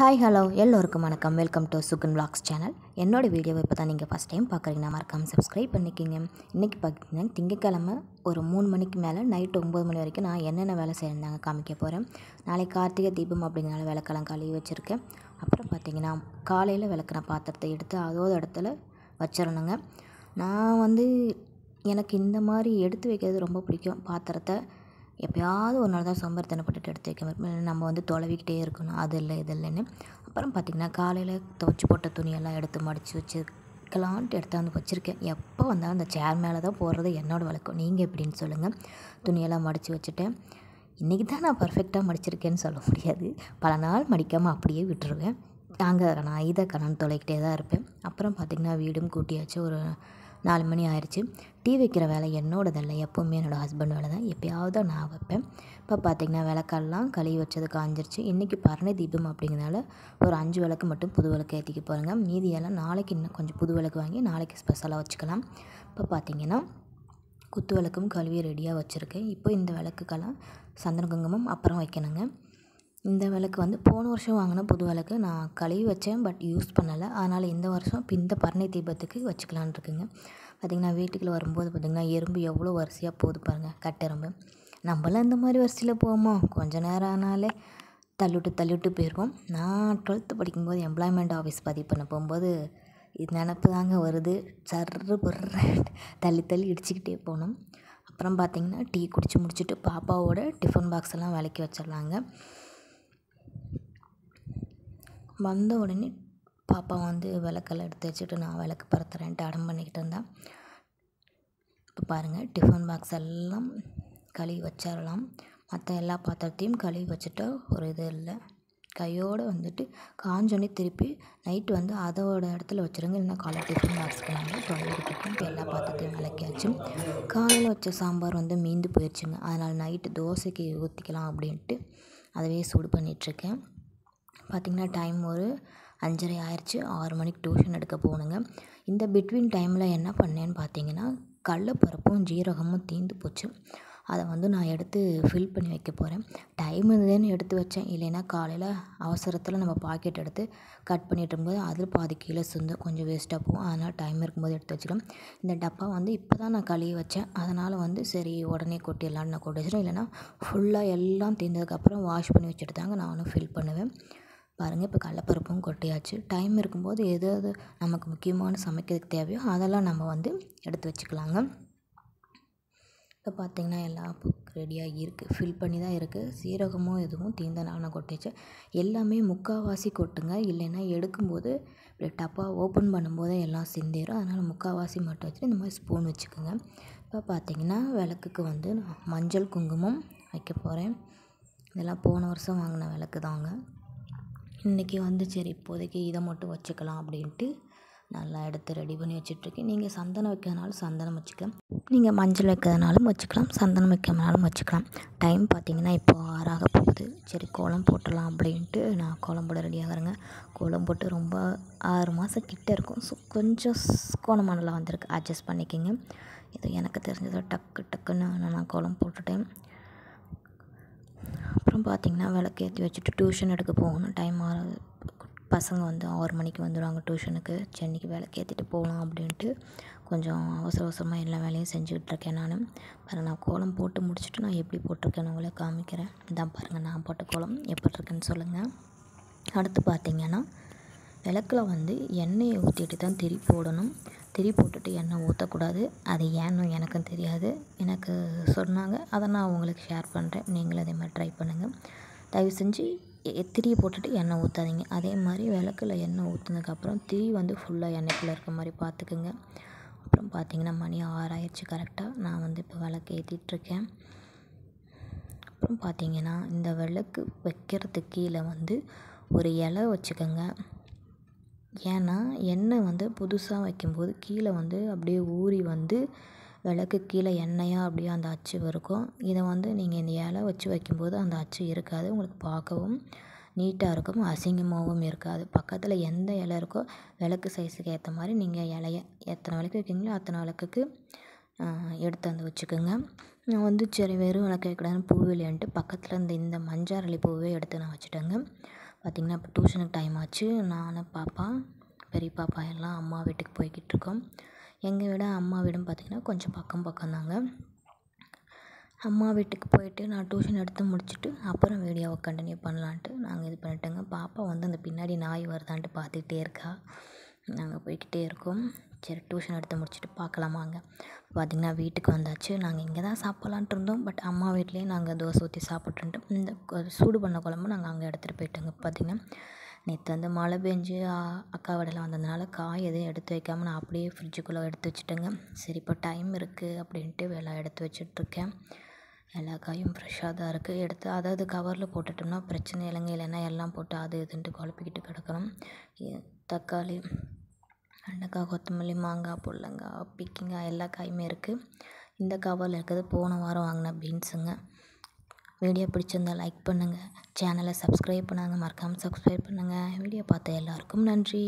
hi hello எல்லோருக்கும் வணக்கம் welcome to Sugan vlogs channel என்னோடய வீடியோவை இப்போ தான் நீங்கள் ஃபஸ்ட் டைம் பார்க்குறீங்கன்னா மறக்காமல் சப்ஸ்கிரைப் பண்ணிக்கிங்க இன்றைக்கி பார்த்தீங்கன்னா திங்கக்கிழமை ஒரு மூணு மணிக்கு மேலே நைட் ஒம்பது மணி வரைக்கும் நான் என்னென்ன வேலை செய்யறாங்க காமிக்க போகிறேன் நாளைக்கு கார்த்திகை தீபம் அப்படிங்கிறனால விளக்கெல்லாம் கழுவி வச்சுருக்கேன் அப்புறம் பார்த்தீங்கன்னா காலையில் விளக்குன பாத்திரத்தை எடுத்து அதோட இடத்துல வச்சிடணுங்க நான் வந்து எனக்கு இந்த மாதிரி எடுத்து வைக்கிறது ரொம்ப பிடிக்கும் பாத்திரத்தை எப்போயாவது ஒரு நாள் தான் சோம்பேறித்தனப்பட்டுட்டு எடுத்து வைக்க மாதிரி நம்ம வந்து தொலைவிக்கிட்டே இருக்கணும் அது இல்லை இது இல்லைன்னு அப்புறம் பார்த்திங்கன்னா காலையில் துவச்சி போட்ட துணியெல்லாம் எடுத்து மடித்து வச்சு எடுத்தாந்து வச்சுருக்கேன் எப்போ வந்தாலும் அந்த சேர் மேலே தான் போடுறது என்னோடய வழக்கம் நீங்கள் எப்படின்னு சொல்லுங்கள் துணியெல்லாம் மடித்து வச்சுட்டேன் இன்றைக்கி தான் நான் பர்ஃபெக்டாக மடிச்சிருக்கேன்னு சொல்ல முடியாது பல நாள் மடிக்காமல் அப்படியே விட்டுருவேன் நாங்கள் நான் இதை கணன் தொலைக்கிட்டே தான் இருப்பேன் அப்புறம் பார்த்திங்கன்னா வீடும் கூட்டியாச்சு ஒரு நாலு மணி ஆயிடுச்சு டீ வைக்கிற வேலை என்னோடதல்ல எப்போவுமே என்னோடய ஹஸ்பண்ட் வேலை தான் எப்போயாவது தான் நான் வைப்பேன் இப்போ பார்த்திங்கன்னா விளக்கெல்லாம் கழுவி வச்சது காஞ்சிருச்சு இன்றைக்கி பரணி தீபம் அப்படிங்கிறனால ஒரு அஞ்சு விளக்கு மட்டும் புது விளக்கு ஏற்றிக்க போகிறேங்க மீதியெல்லாம் நாளைக்கு இன்னும் கொஞ்சம் புது விளக்கு வாங்கி நாளைக்கு ஸ்பெஷலாக வச்சுக்கலாம் இப்போ பார்த்திங்கன்னா குத்து விளக்கும் கழுவி ரெடியாக வச்சுருக்கேன் இப்போ இந்த விளக்குக்கெல்லாம் சந்தன குங்குமம் அப்புறம் வைக்கணுங்க இந்த விளக்கு வந்து போன வருஷம் வாங்கின புது விளக்கு நான் கழுவி வச்சேன் பட் யூஸ் பண்ணலை அதனால் இந்த வருஷம் இந்த பரணை தீபத்துக்கு வச்சுக்கலான் இருக்குங்க பார்த்திங்கன்னா வீட்டுக்குள்ளே வரும்போது பார்த்திங்கன்னா எறும்பு எவ்வளோ வரிசையாக போகுது பாருங்கள் கட்டெரும்பு நம்மளாம் இந்த மாதிரி வரிசையில் போவோமோ கொஞ்ச நேரம் ஆனாலே தள்ளிவிட்டு தள்ளிவிட்டு போயிருவோம் நான் டுவெல்த்து படிக்கும்போது எம்ப்ளாய்மெண்ட் ஆஃபீஸ் பதிவு பண்ண போகும்போது இது நினப்பு தாங்க வருது சர்ரு பொர்ற தள்ளி தள்ளி இடிச்சுக்கிட்டே போனோம் அப்புறம் பார்த்திங்கன்னா டீ குடித்து முடிச்சுட்டு பாப்பாவோட டிஃபன் பாக்ஸ் எல்லாம் விளக்கி வச்சிடலாங்க வந்த உடனே பாப்பா வந்து விளக்கெல்லாம் எடுத்து வச்சுட்டு நான் விளக்கு பரத்துறேன்ட்டு அடம் பண்ணிக்கிட்டு இருந்தேன் இப்போ பாருங்கள் டிஃபன் பாக்ஸ் எல்லாம் கழுவி வச்சிடலாம் மற்ற எல்லா பாத்திரத்தையும் கழுவி வச்சுட்டா ஒரு இது இல்லை கையோடு வந்துட்டு காஞ்சோடனே திருப்பி நைட்டு வந்து அதோட இடத்துல வச்சுருங்க இல்லைன்னா காலை டிஃபன் பாக்ஸ்க்கு நாங்கள் தொலைவிட்டுருக்கோம் இப்போ எல்லா பாத்திரத்தையும் விளக்கியாச்சு காலையில் வச்ச சாம்பார் வந்து மீந்து போயிடுச்சுங்க அதனால் நைட்டு தோசைக்கு ஊற்றிக்கலாம் அப்படின்ட்டு அதுவே சூடு பண்ணிகிட்ருக்கேன் பார்த்திங்கன்னா டைம் ஒரு அஞ்சரை ஆயிடுச்சு ஆறு மணிக்கு டியூஷன் எடுக்க போகணுங்க இந்த பிட்வீன் டைமில் என்ன பண்ணேன்னு பார்த்தீங்கன்னா கடலப்பருப்பும் ஜீரகமும் தீந்து போச்சு அதை வந்து நான் எடுத்து ஃபில் பண்ணி வைக்க போகிறேன் டைம் இருந்ததுன்னு எடுத்து வச்சேன் இல்லைன்னா காலையில் அவசரத்தில் நம்ம பாக்கெட் எடுத்து கட் பண்ணிட்டு அதில் பாதி கீழே சுந்து கொஞ்சம் வேஸ்ட்டாக போகும் அதனால் டைம் இருக்கும்போது எடுத்து வச்சுக்கலாம் இந்த டப்பா வந்து இப்போ தான் நான் கழுவி வச்சேன் அதனால் வந்து சரி உடனே கொட்டிடலான்னு நான் கொட்டி வச்சிடும் இல்லைன்னா ஃபுல்லாக எல்லாம் தீர்ந்ததுக்கப்புறம் வாஷ் பண்ணி வச்சுட்டு தாங்க நான் ஃபில் பண்ணுவேன் பாருங்கள் இப்போ கடலப்பருப்பும் கொட்டையாச்சு டைம் இருக்கும்போது எது எது நமக்கு முக்கியமான சமைக்கிறதுக்கு தேவையோ அதெல்லாம் நம்ம வந்து எடுத்து வச்சுக்கலாங்க இப்போ பார்த்திங்கன்னா எல்லா ரெடியாக இருக்குது ஃபில் பண்ணி தான் இருக்குது சீரகமும் எதுவும் தீந்தனான கொட்டையாச்சு எல்லாமே முக்கால்வாசி கொட்டுங்க இல்லைன்னா எடுக்கும்போது இப்படி டப்பாக ஓப்பன் பண்ணும்போதே எல்லாம் சிந்திடும் அதனால் முக்கால்வாசி மட்டும் வச்சுட்டு இந்த மாதிரி ஸ்பூன் வச்சுக்கோங்க இப்போ பார்த்திங்கன்னா விளக்குக்கு வந்து மஞ்சள் குங்குமம் வைக்க போகிறேன் இதெல்லாம் போன வருஷம் வாங்கின விளக்கு தாங்க இன்றைக்கி வந்து சரி இப்போதைக்கு இதை மட்டும் வச்சுக்கலாம் அப்படின்ட்டு நல்லா எடுத்து ரெடி பண்ணி வச்சுட்ருக்கேன் நீங்கள் சந்தனம் வைக்கிறதுனாலும் சந்தனம் வச்சுக்கலாம் நீங்கள் மஞ்சள் வைக்கிறதுனாலும் வச்சுக்கலாம் சந்தனம் வைக்கிறதுனாலும் வச்சுக்கலாம் டைம் பார்த்திங்கன்னா இப்போது ஆறாக போகுது சரி கோலம் போட்டலாம் அப்படின்ட்டு நான் கோலம் போட ரெடியாகிறேங்க கோலம் போட்டு ரொம்ப ஆறு மாதம் கிட்டே இருக்கும் ஸோ கொஞ்சம் கோணமானலாம் வந்திருக்கு அட்ஜஸ்ட் பண்ணிக்கோங்க இது எனக்கு தெரிஞ்சதை டக்கு டக்குன்னு நான் கோலம் போட்டுட்டேன் அதுக்கப்புறம் பார்த்திங்கன்னா விளக்கு ஏற்றி வச்சுட்டு டியூஷன் எடுக்க போகணும் டைம் ஆகிறது பசங்க வந்து ஆறு மணிக்கு வந்துடுவாங்க டியூஷனுக்கு சென்னைக்கு விளக்கு ஏற்றிட்டு போகலாம் அப்படின்ட்டு கொஞ்சம் அவசர அவசரமாக எல்லா வேலையும் செஞ்சுக்கிட்டு இருக்கேன் நான் பாருங்கள் நான் கோலம் போட்டு முடிச்சுட்டு நான் எப்படி போட்டிருக்கேன்னு உங்களை காமிக்கிறேன் இதான் பாருங்கள் நான் போட்ட கோலம் எப்படி இருக்குன்னு சொல்லுங்கள் அடுத்து பார்த்திங்கன்னா விளக்கில் வந்து எண்ணெயை ஊற்றிட்டு தான் திரி போடணும் திரி போட்டுட்டு எண்ணெய் ஊற்றக்கூடாது அது ஏன்னு எனக்கும் தெரியாது எனக்கு சொன்னாங்க அதை நான் உங்களுக்கு ஷேர் பண்ணுறேன் நீங்களும் அதே மாதிரி ட்ரை பண்ணுங்கள் தயவு செஞ்சு திரியை போட்டுட்டு எண்ணெய் ஊற்றாதீங்க அதே மாதிரி விளக்குல எண்ணெய் ஊற்றுனதுக்கப்புறம் திரி வந்து ஃபுல்லாக எண்ணெய்க்குள்ளே இருக்க மாதிரி பார்த்துக்குங்க அப்புறம் பார்த்தீங்கன்னா மணி ஆறாயிடுச்சு கரெக்டாக நான் வந்து இப்போ விளக்கு ஏற்றிட்டுருக்கேன் அப்புறம் பார்த்திங்கன்னா இந்த விளக்கு வைக்கிறதுக்கு கீழே வந்து ஒரு இலை வச்சுக்கோங்க ஏன்னா எண்ணெய் வந்து புதுசாக வைக்கும்போது கீழே வந்து அப்படியே ஊறி வந்து விளக்கு கீழே எண்ணெயாக அப்படியே அந்த அச்சு இருக்கும் இதை வந்து நீங்கள் இந்த இல வச்சு வைக்கும்போது அந்த அச்சு இருக்காது உங்களுக்கு பார்க்கவும் நீட்டாக இருக்கும் அசிங்கமாகவும் இருக்காது பக்கத்தில் எந்த இலை இருக்கோ விளக்கு சைஸுக்கு ஏற்ற மாதிரி நீங்கள் இலையை எத்தனை விளக்கு வைக்கிறீங்களோ அத்தனை விளக்குக்கு எடுத்து வந்து வச்சுக்கோங்க நான் வந்து சரி வெறும் விளக்கு வைக்கக்கூடாதுன்னு பூ இல்லையான்ட்டு பக்கத்தில் இருந்த இந்த மஞ்சாரளி பூவே எடுத்து நான் வச்சுட்டேங்க பார்த்திங்கன்னா இப்போ டியூஷனுக்கு டைம் ஆச்சு நான் பாப்பா பெரிய பாப்பா எல்லாம் அம்மா வீட்டுக்கு போய்கிட்டு இருக்கோம் எங்கள் விட அம்மா வீடும் பார்த்திங்கன்னா கொஞ்சம் பக்கம் பக்கம் தாங்க அம்மா வீட்டுக்கு போயிட்டு நான் டியூஷன் எடுத்து முடிச்சுட்டு அப்புறம் வீடியோவை கண்டினியூ பண்ணலான்ட்டு நாங்கள் இது பண்ணிட்டோங்க பாப்பா வந்து அந்த பின்னாடி நாய் வருதான்ட்டு பார்த்துக்கிட்டே இருக்கா நாங்கள் போய்கிட்டே இருக்கோம் சரி டியூஷன் எடுத்து முடிச்சுட்டு பார்க்கலாமாங்க பார்த்திங்கன்னா வீட்டுக்கு வந்தாச்சு நாங்கள் இங்கே தான் சாப்பிட்லான்ட்டு இருந்தோம் பட் அம்மா வீட்லேயே நாங்கள் தோசை ஊற்றி சாப்பிட்டுட்டு இந்த சூடு பண்ண குழம்பு நாங்கள் அங்கே எடுத்துகிட்டு போயிட்டோங்க பார்த்திங்கன்னா நேற்று வந்து மழை பெஞ்சு அக்கா வடையில் வந்ததுனால காய் எதுவும் எடுத்து வைக்காமல் நான் அப்படியே ஃப்ரிட்ஜுக்குள்ளே எடுத்து வச்சுட்டேங்க சரி இப்போ டைம் இருக்குது அப்படின்ட்டு வேலை எடுத்து வச்சுட்ருக்கேன் எல்லா காயும் ஃப்ரெஷ்ஷாக தான் இருக்குது எடுத்து அதாவது கவரில் போட்டுட்டோம்னா பிரச்சனை இல்லைங்க இல்லைன்னா எல்லாம் போட்டு அது இதுன்ட்டு குழப்பிக்கிட்டு கிடக்கணும் தக்காளி வெண்டைக்காய் கொத்தமல்லி மாங்காய் புடலங்காய் பிக்கிங்காய் எல்லா காயுமே இருக்குது இந்த கவரில் இருக்கிறது போன வாரம் வாங்கின பீன்ஸுங்க வீடியோ பிடிச்சிருந்தா லைக் பண்ணுங்கள் சேனலை சப்ஸ்கிரைப் பண்ணாங்க மறக்காமல் சப்ஸ்கிரைப் பண்ணுங்கள் வீடியோ பார்த்த எல்லாருக்கும் நன்றி